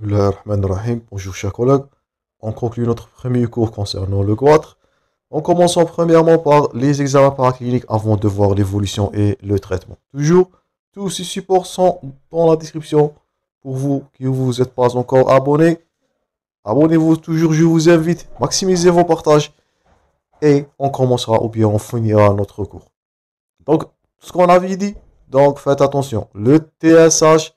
Leur Bonjour chers collègues. On conclut notre premier cours concernant le goitre en commençant premièrement par les examens paracliniques avant de voir l'évolution et le traitement. Toujours, tous ces supports sont dans la description. Pour vous qui ne vous êtes pas encore abonné, abonnez-vous toujours, je vous invite. Maximisez vos partages et on commencera ou bien on finira notre cours. Donc, ce qu'on avait dit, donc faites attention. Le TSH,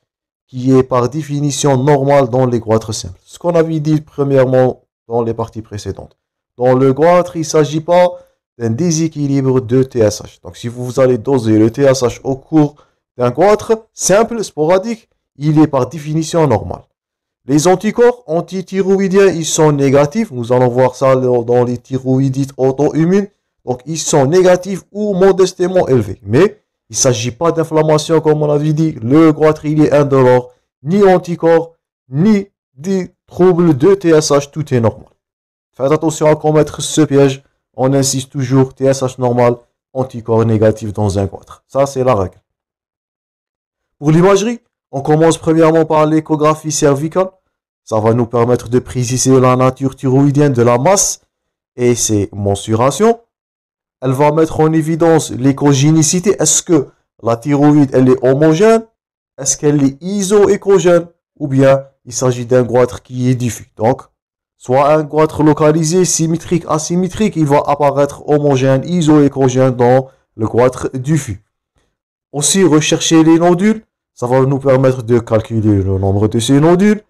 qui est par définition normal dans les goitres simples. Ce qu'on avait dit premièrement dans les parties précédentes. Dans le goitre, il ne s'agit pas d'un déséquilibre de TSH. Donc si vous allez doser le TSH au cours d'un goitre simple, sporadique, il est par définition normal. Les anticorps antithyroïdiens, ils sont négatifs. Nous allons voir ça dans les thyroïdites auto-immunes. Donc ils sont négatifs ou modestement élevés. Mais il ne s'agit pas d'inflammation, comme on l'avait dit. Le il est indolore, ni anticorps, ni des troubles de TSH, tout est normal. Faites attention à commettre ce piège. On insiste toujours, TSH normal, anticorps négatif dans un goitre. Ça, c'est la règle. Pour l'imagerie, on commence premièrement par l'échographie cervicale. Ça va nous permettre de préciser la nature thyroïdienne de la masse et ses mensurations elle va mettre en évidence l'écogénicité. Est-ce que la thyroïde, elle est homogène Est-ce qu'elle est isoécogène Ou bien il s'agit d'un goitre qui est diffus Donc, soit un goitre localisé, symétrique, asymétrique, il va apparaître homogène, isoécogène dans le goitre diffus. Aussi, rechercher les nodules, ça va nous permettre de calculer le nombre de ces nodules.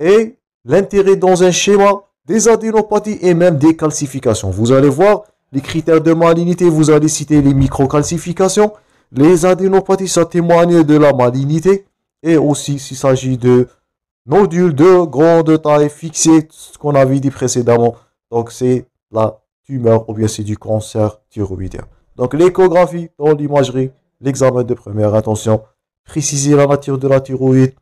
Et l'intérêt dans un schéma des adénopathies et même des calcifications. Vous allez voir, les critères de malignité, vous allez citer les microcalcifications, les adénopathies, ça témoigne de la malignité, et aussi s'il s'agit de nodules de grande taille fixés, ce qu'on avait dit précédemment, donc c'est la tumeur ou bien c'est du cancer thyroïdien. Donc l'échographie dans l'imagerie, l'examen de première intention, préciser la nature de la thyroïde,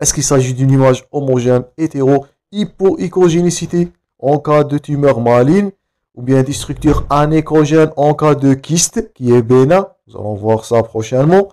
est-ce qu'il s'agit d'une image homogène, hétéro, hypoécogénicité en cas de tumeur maligne ou bien des structures anécrogènes en cas de kyste, qui est bénin. Nous allons voir ça prochainement.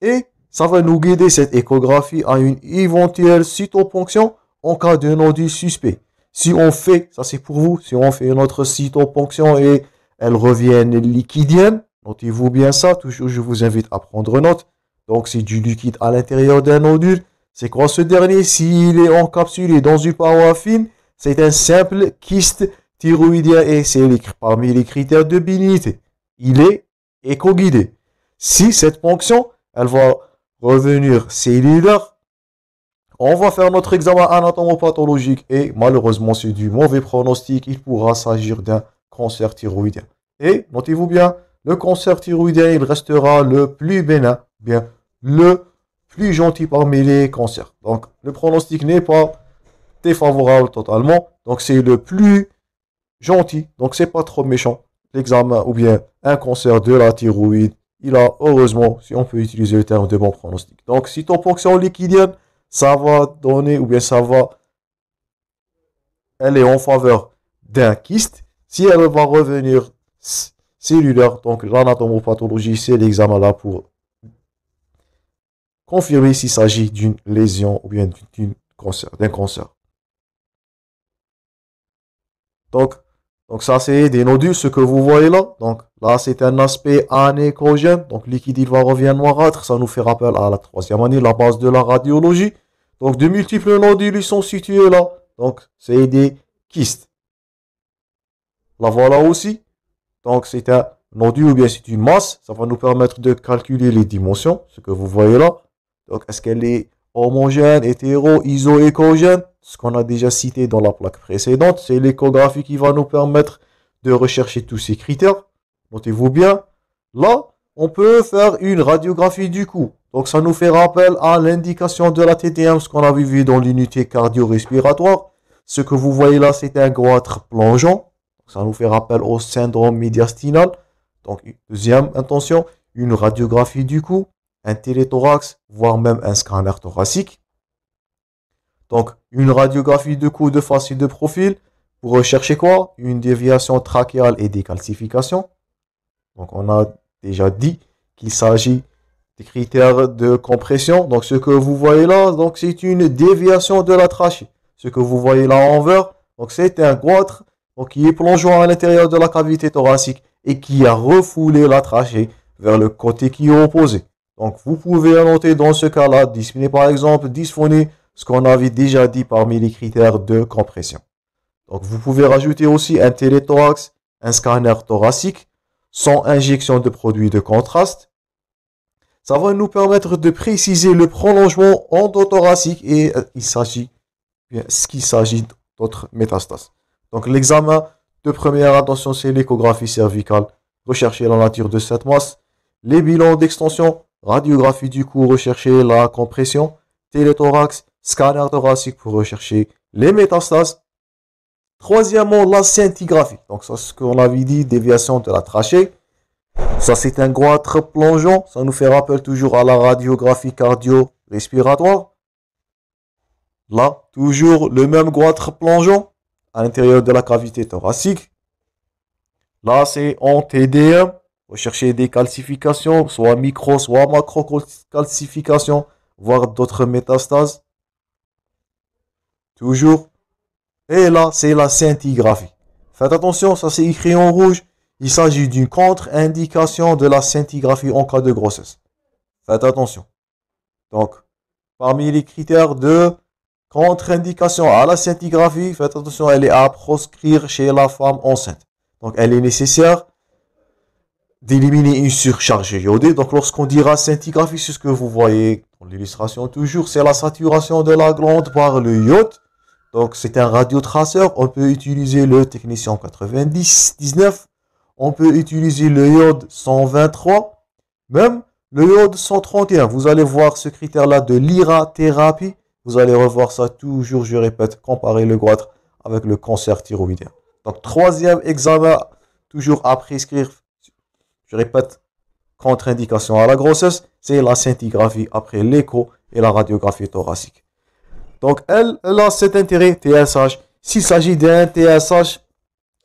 Et ça va nous guider cette échographie à une éventuelle cytoponction en cas de nodule suspect. Si on fait, ça c'est pour vous, si on fait notre cytoponction et elle revient liquidienne, notez-vous bien ça, toujours je vous invite à prendre note. Donc c'est du liquide à l'intérieur d'un nodule. C'est quoi ce dernier S'il est encapsulé dans une paroi fine, c'est un simple kyste thyroïdien et c'est parmi les critères de bénignité. Il est éco-guidé. Si cette ponction, elle va revenir cellulaire, on va faire notre examen anatomopathologique et malheureusement, c'est du mauvais pronostic. Il pourra s'agir d'un cancer thyroïdien. Et notez-vous bien, le cancer thyroïdien, il restera le plus bénin, bien le plus gentil parmi les cancers. Donc, le pronostic n'est pas défavorable totalement. Donc, c'est le plus gentil, donc c'est pas trop méchant. L'examen ou bien un cancer de la thyroïde, il a heureusement, si on peut utiliser le terme de bon pronostic. Donc si ton fonction liquidienne, ça va donner ou bien ça va, elle est en faveur d'un kyste. Si elle va revenir cellulaire, donc l'anatomopathologie, c'est l'examen là pour confirmer s'il s'agit d'une lésion ou bien d'un cancer. Donc, donc ça, c'est des nodules, ce que vous voyez là. Donc là, c'est un aspect anécrogène. Donc liquide, il va revenir noirâtre. Ça nous fait rappel à la troisième année, la base de la radiologie. Donc de multiples nodules, ils sont situés là. Donc c'est des kystes. La voilà aussi. Donc c'est un nodule ou bien c'est une masse. Ça va nous permettre de calculer les dimensions, ce que vous voyez là. Donc est-ce qu'elle est homogène, hétéro, iso, écogène. Ce qu'on a déjà cité dans la plaque précédente, c'est l'échographie qui va nous permettre de rechercher tous ces critères. montez vous bien, là, on peut faire une radiographie du cou. Donc ça nous fait rappel à l'indication de la TTM, ce qu'on avait vu dans l'unité cardio-respiratoire. Ce que vous voyez là, c'est un goitre plongeant. Ça nous fait rappel au syndrome médiastinal. Donc, deuxième intention, une radiographie du cou un téléthorax, voire même un scanner thoracique. Donc, une radiographie de cou de face et de profil pour rechercher quoi Une déviation trachéale et des calcifications. Donc, on a déjà dit qu'il s'agit des critères de compression. Donc, ce que vous voyez là, donc c'est une déviation de la trachée. Ce que vous voyez là en vert, donc c'est un goitre qui est plongeant à l'intérieur de la cavité thoracique et qui a refoulé la trachée vers le côté qui est opposé. Donc, vous pouvez annoter dans ce cas-là, disponible par exemple, dysphonie, ce qu'on avait déjà dit parmi les critères de compression. Donc, vous pouvez rajouter aussi un téléthorax, un scanner thoracique, sans injection de produits de contraste. Ça va nous permettre de préciser le prolongement endothoracique et euh, il s'agit, ce qu'il s'agit d'autres métastases. Donc, l'examen de première attention, c'est l'échographie cervicale. Rechercher la nature de cette masse, les bilans d'extension radiographie du cou rechercher la compression, téléthorax, scanner thoracique pour rechercher les métastases. Troisièmement, la scintigraphie. Donc ça, c'est ce qu'on avait dit, déviation de la trachée. Ça, c'est un goitre plongeant. Ça nous fait rappel toujours à la radiographie cardio-respiratoire. Là, toujours le même goitre plongeant à l'intérieur de la cavité thoracique. Là, c'est en TDM. Chercher des calcifications, soit micro, soit macro calcifications, voire d'autres métastases. Toujours. Et là, c'est la scintigraphie. Faites attention, ça c'est écrit en rouge. Il s'agit d'une contre-indication de la scintigraphie en cas de grossesse. Faites attention. Donc, parmi les critères de contre-indication à la scintigraphie, faites attention, elle est à proscrire chez la femme enceinte. Donc, elle est nécessaire d'éliminer une surcharge iodée. Donc lorsqu'on dira scintigraphie, ce que vous voyez dans l'illustration toujours, c'est la saturation de la glande par le iode. Donc c'est un radiotraceur, on peut utiliser le technicien 90, 19, on peut utiliser le iode 123, même le iode 131. Vous allez voir ce critère-là de l'irathérapie, vous allez revoir ça toujours, je répète, comparer le goitre avec le cancer thyroïdien. Donc troisième examen, toujours à prescrire je répète, contre-indication à la grossesse, c'est la scintigraphie après l'écho et la radiographie thoracique. Donc, elle, a cet intérêt TSH. S'il s'agit d'un TSH,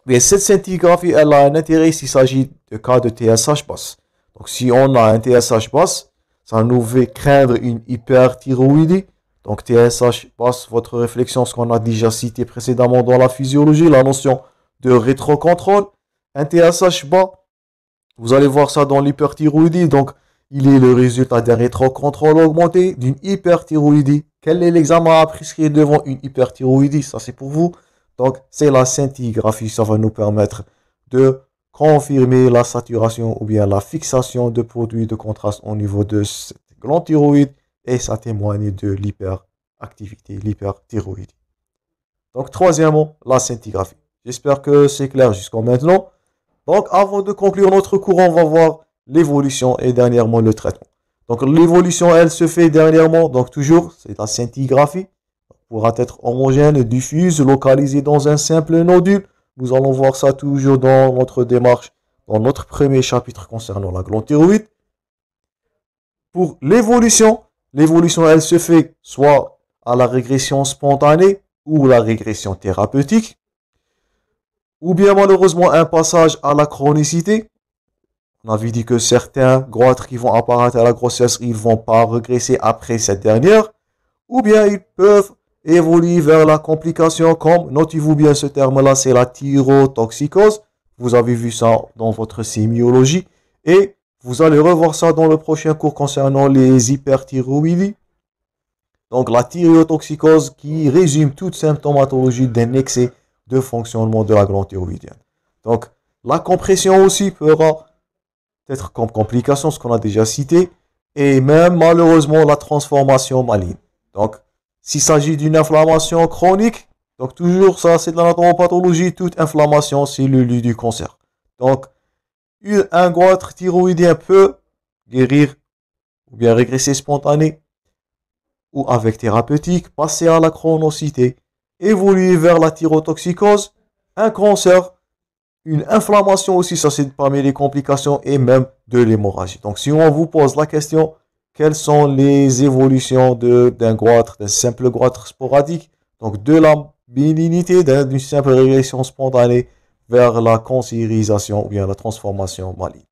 mais cette scintigraphie, elle a un intérêt s'il s'agit de cas de TSH basse. Donc, si on a un TSH basse, ça nous fait craindre une hyperthyroïdie. Donc, TSH basse, votre réflexion, ce qu'on a déjà cité précédemment dans la physiologie, la notion de rétrocontrôle. Un TSH bas, vous allez voir ça dans l'hyperthyroïdie. Donc, il est le résultat d'un rétrocontrôle augmenté d'une hyperthyroïdie. Quel est l'examen à prescrire devant une hyperthyroïdie Ça, c'est pour vous. Donc, c'est la scintigraphie. Ça va nous permettre de confirmer la saturation ou bien la fixation de produits de contraste au niveau de cette glande thyroïde et ça témoigne de l'hyperactivité, l'hyperthyroïdie. Donc, troisièmement, la scintigraphie. J'espère que c'est clair jusqu'à maintenant. Donc, avant de conclure notre cours, on va voir l'évolution et dernièrement le traitement. Donc, l'évolution, elle se fait dernièrement, donc toujours, c'est la scintigraphie. Pourra être homogène, diffuse, localisée dans un simple nodule. Nous allons voir ça toujours dans notre démarche, dans notre premier chapitre concernant la glande thyroïde. Pour l'évolution, l'évolution, elle se fait soit à la régression spontanée ou la régression thérapeutique ou bien malheureusement un passage à la chronicité. On avait dit que certains grottes qui vont apparaître à la grossesse, ils vont pas regresser après cette dernière, ou bien ils peuvent évoluer vers la complication comme, notez-vous bien ce terme-là, c'est la thyrotoxicose. Vous avez vu ça dans votre sémiologie et vous allez revoir ça dans le prochain cours concernant les hyperthyroïdies. Donc la thyrotoxicose qui résume toute symptomatologie d'un excès de fonctionnement de la glande thyroïdienne. Donc, la compression aussi peut être comme complication, ce qu'on a déjà cité, et même malheureusement la transformation maligne. Donc, s'il s'agit d'une inflammation chronique, donc toujours ça c'est de pathologie toute inflammation c'est le lieu du cancer. Donc, un goitre thyroïdien peut guérir ou bien régresser spontané ou avec thérapeutique, passer à la chronocité évoluer vers la thyrotoxicose, un cancer, une inflammation aussi, ça c'est parmi les complications et même de l'hémorragie. Donc si on vous pose la question, quelles sont les évolutions d'un goitre, d'un simple goitre sporadique, donc de la bénignité, d'une simple régression spontanée vers la cancérisation ou bien la transformation maligne.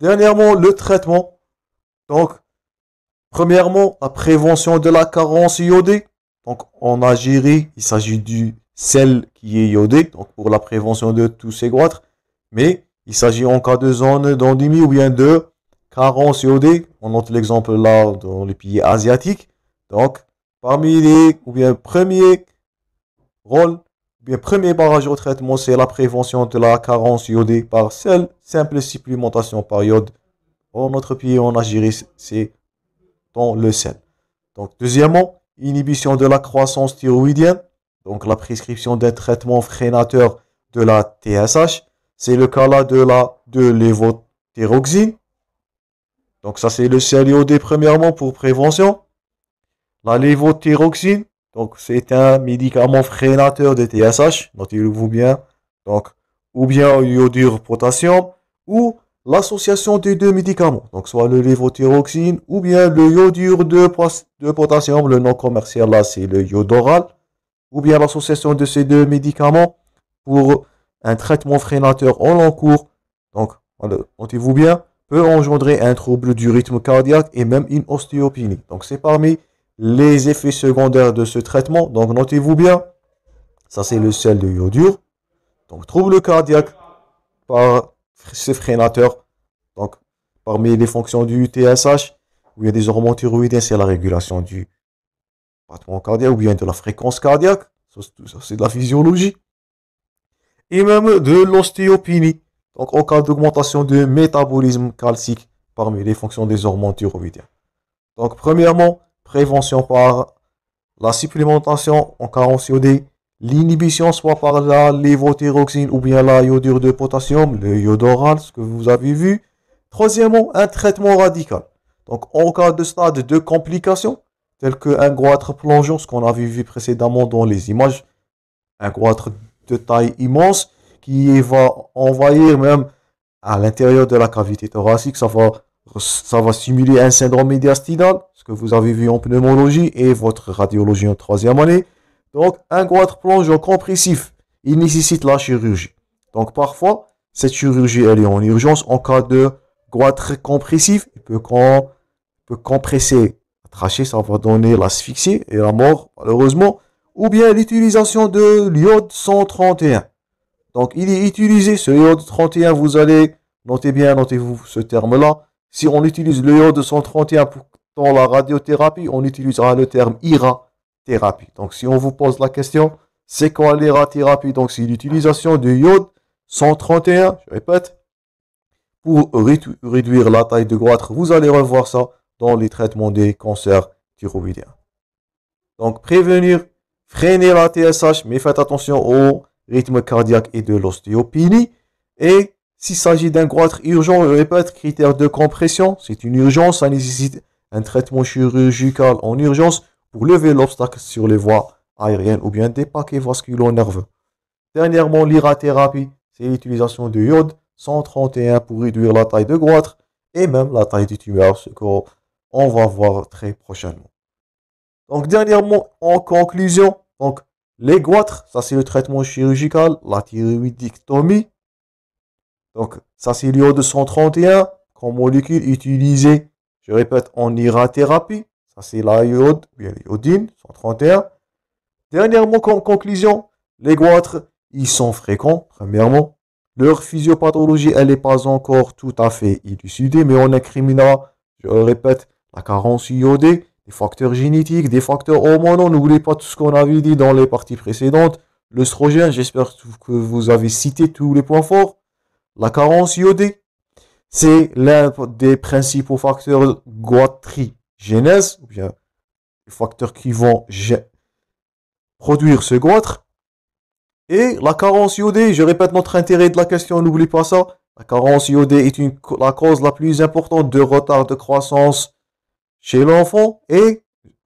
Dernièrement, le traitement donc, premièrement, la prévention de la carence iodée. Donc, en Algérie, il s'agit du sel qui est iodé, donc pour la prévention de tous ces grottes. Mais il s'agit en cas de zone d'endémie ou bien de carence iodée. On note l'exemple là dans les pays asiatiques. Donc, parmi les, ou bien premier rôle, bien premier barrage au traitement, c'est la prévention de la carence iodée par sel, simple supplémentation par iode en notre pays, en Algérie, c'est dans le sel. Donc, deuxièmement, inhibition de la croissance thyroïdienne, donc la prescription d'un traitement freinateur de la TSH. C'est le cas là de la de Donc ça c'est le sel IOD, premièrement pour prévention. La lévothéroxine, donc c'est un médicament freinateur de TSH, notez vous bien. Donc ou bien iodure potassium ou l'association des deux médicaments, donc soit le levothyroxine ou bien le iodure de, potassium, le nom commercial là c'est le iodoral, ou bien l'association de ces deux médicaments pour un traitement freinateur en long cours, donc notez-vous bien, peut engendrer un trouble du rythme cardiaque et même une ostéopénie. Donc c'est parmi les effets secondaires de ce traitement, donc notez-vous bien, ça c'est le sel de iodure, donc trouble cardiaque par ce freinateur. Donc, parmi les fonctions du TSH, où il y a des hormones thyroïdiennes, c'est la régulation du battement cardiaque ou bien de la fréquence cardiaque. c'est de la physiologie. Et même de l'ostéopénie. Donc, en cas d'augmentation du métabolisme calcique parmi les fonctions des hormones thyroïdiennes. Donc, premièrement, prévention par la supplémentation en carence D L'inhibition soit par la lévothyroxine ou bien la iodure de potassium, le iodoral, ce que vous avez vu. Troisièmement, un traitement radical. Donc, en cas de stade de complications, tel qu'un goitre plongeon, ce qu'on avait vu précédemment dans les images, un goitre de taille immense qui va envahir même à l'intérieur de la cavité thoracique, ça va, ça va simuler un syndrome médiastinal, ce que vous avez vu en pneumologie et votre radiologie en troisième année. Donc, un goitre plongeon compressif, il nécessite la chirurgie. Donc, parfois, cette chirurgie, elle est en urgence en cas de goitre compressif. Il peut, compresser la trachée, ça va donner l'asphyxie et la mort, malheureusement. Ou bien l'utilisation de l'iode 131. Donc, il est utilisé, ce iode 31, vous allez, notez bien, notez-vous ce terme-là. Si on utilise l'iode 131 pour, dans la radiothérapie, on utilisera ah, le terme IRA thérapie. Donc, si on vous pose la question, c'est quoi thérapie? Donc, c'est l'utilisation de iode 131, je répète, pour réduire la taille de goitre. Vous allez revoir ça dans les traitements des cancers thyroïdiens. Donc, prévenir, freiner la TSH, mais faites attention au rythme cardiaque et de l'ostéopénie. Et s'il s'agit d'un goitre urgent, je répète, critère de compression, c'est une urgence, ça nécessite un traitement chirurgical en urgence pour lever l'obstacle sur les voies aériennes ou bien des paquets vasculo-nerveux. Dernièrement, l'irathérapie, c'est l'utilisation de iode 131 pour réduire la taille de goitre et même la taille du tumeur, ce qu'on va voir très prochainement. Donc, dernièrement, en conclusion, donc, les goitres, ça c'est le traitement chirurgical, la thyroïdectomie. Donc, ça c'est l'iode 131 comme molécule utilisée, je répète, en irathérapie. Ça, c'est la 131. Dernièrement, comme conclusion, les goitres, ils sont fréquents, premièrement. Leur physiopathologie, elle n'est pas encore tout à fait élucidée, mais on incriminera, je le répète, la carence iodée, des facteurs génétiques, des facteurs hormonaux. N'oubliez pas tout ce qu'on avait dit dans les parties précédentes. L'œstrogène, j'espère que vous avez cité tous les points forts. La carence iodée, c'est l'un des principaux facteurs goitriques Génèse, ou bien les facteurs qui vont produire ce goître. Et la carence iodée, je répète notre intérêt de la question, n'oublie pas ça. La carence iodée est la cause la plus importante de retard de croissance chez l'enfant et,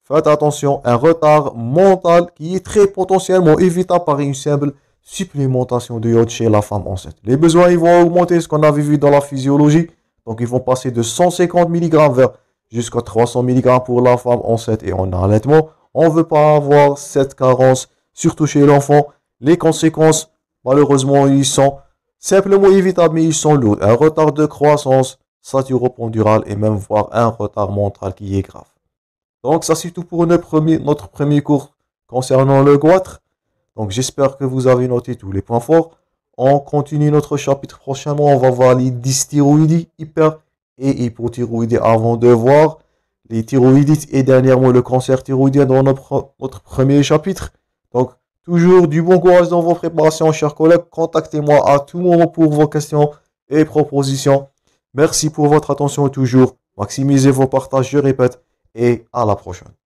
faites attention, un retard mental qui est très potentiellement évitable par une simple supplémentation de iode chez la femme enceinte. Les besoins ils vont augmenter, ce qu'on avait vu dans la physiologie. Donc ils vont passer de 150 mg vers jusqu'à 300 mg pour la femme enceinte et en allaitement. On ne veut pas avoir cette carence, surtout chez l'enfant. Les conséquences, malheureusement, ils sont simplement évitables, mais ils sont lourds. Un retard de croissance saturopondurale et même voire un retard mental qui est grave. Donc ça c'est tout pour notre premier, cours concernant le goitre. Donc j'espère que vous avez noté tous les points forts. On continue notre chapitre prochainement. On va voir les dystéroïdies hyper et hypothyroïdie avant de voir les thyroïdites et dernièrement le cancer thyroïdien dans notre, notre premier chapitre. Donc, toujours du bon courage dans vos préparations, chers collègues. Contactez-moi à tout moment pour vos questions et propositions. Merci pour votre attention et toujours. Maximisez vos partages, je répète, et à la prochaine.